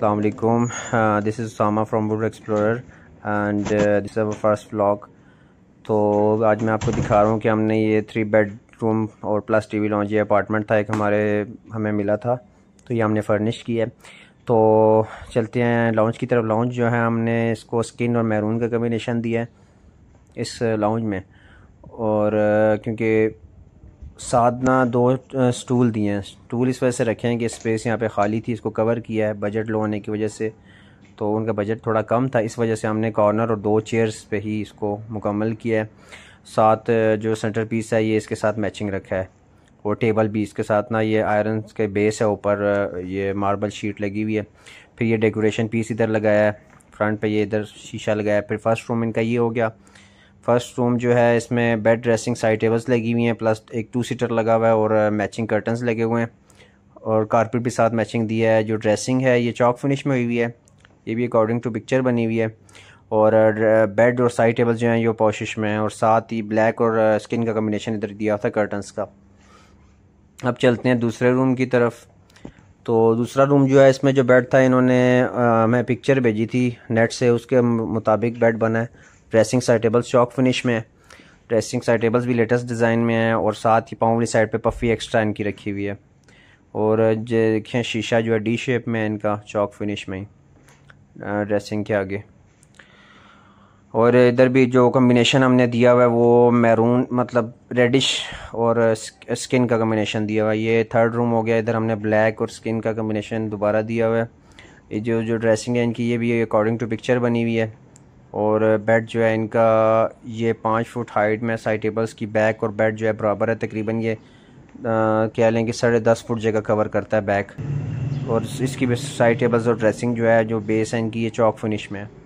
Assalamualaikum. Uh, this is from from Wood Explorer and uh, this is our first vlog. तो आज मैं आपको दिखा रहा हूँ कि हमने ये थ्री बेडरूम और प्लस टी वी लॉन्च ये अपार्टमेंट था एक हमारे हमें मिला था तो ये हमने फर्निश किया है तो चलते हैं लॉन्च की तरफ लॉन्च जो है हमने इसको स्किन और मैरून का कम्बिनेशन दिया है इस लॉन्च uh, में और uh, क्योंकि साथ ना दो स्टूल दिए हैं स्टूल इस वजह से रखे हैं कि स्पेस यहाँ पे खाली थी इसको कवर किया है बजट लो होने की वजह से तो उनका बजट थोड़ा कम था इस वजह से हमने कॉर्नर और दो चेयर्स पे ही इसको मुकम्मल किया है साथ जो सेंटर पीस है ये इसके साथ मैचिंग रखा है और टेबल भी इसके साथ ना ये आयरन के बेस है ऊपर ये मार्बल शीट लगी हुई है फिर ये डेकोरेशन पीस इधर लगाया है फ्रंट पे ये इधर शीशा लगाया फिर फर्स्ट रूम इनका ये हो गया फर्स्ट रूम जो है इसमें बेड ड्रेसिंग साइड टेबल्स लगी हुई हैं प्लस एक टू सीटर लगा हुआ है और मैचिंग uh, कर्टन्स लगे हुए हैं और कारपेट भी साथ मैचिंग दिया है जो ड्रेसिंग है ये चौक फिनिश में हुई हुई है ये भी अकॉर्डिंग टू पिक्चर बनी हुई है और बेड uh, uh, और साइड टेबल जो हैं ये पोशिश में हैं और साथ ही ब्लैक और स्किन का कम्बिनेशन इधर दिया था कर्टन्स का अब चलते हैं दूसरे रूम की तरफ तो दूसरा रूम जो है इसमें जो बेड था इन्होंने हमें पिक्चर भेजी थी नेट से उसके मुताबिक बेड बना है dressing side tables chalk finish में है ड्रेसिंग साइड टेबल्स भी लेटेस्ट डिज़ाइन में है और साथ ही पाँव वाली साइड पे पफ़ी एक्स्ट्रा इनकी रखी हुई है और जो देखें शीशा जो है डी शेप में है इनका चौक फिनिश में ही ड्रेसिंग के आगे और इधर भी जो कम्बिनेशन हमने दिया हुआ है वो मैरून मतलब रेडिश और स्किन का कम्बिनेशन दिया हुआ है ये थर्ड रूम हो गया इधर हमने ब्लैक और स्किन का कम्बिनेशन दोबारा दिया हुआ है ये जो जो ड्रेसिंग है इनकी ये भी अकॉर्डिंग टू पिक्चर बनी हुई है और बेड जो है इनका ये पाँच फुट हाइट में साइड टेबल्स की बैक और बेड जो है बराबर है तकरीबन ये कह लें कि साढ़े दस फुट जगह कवर करता है बैक और इसकी साइड टेबल्स और ड्रेसिंग जो है जो बेस है इनकी ये चौक फिनिश में है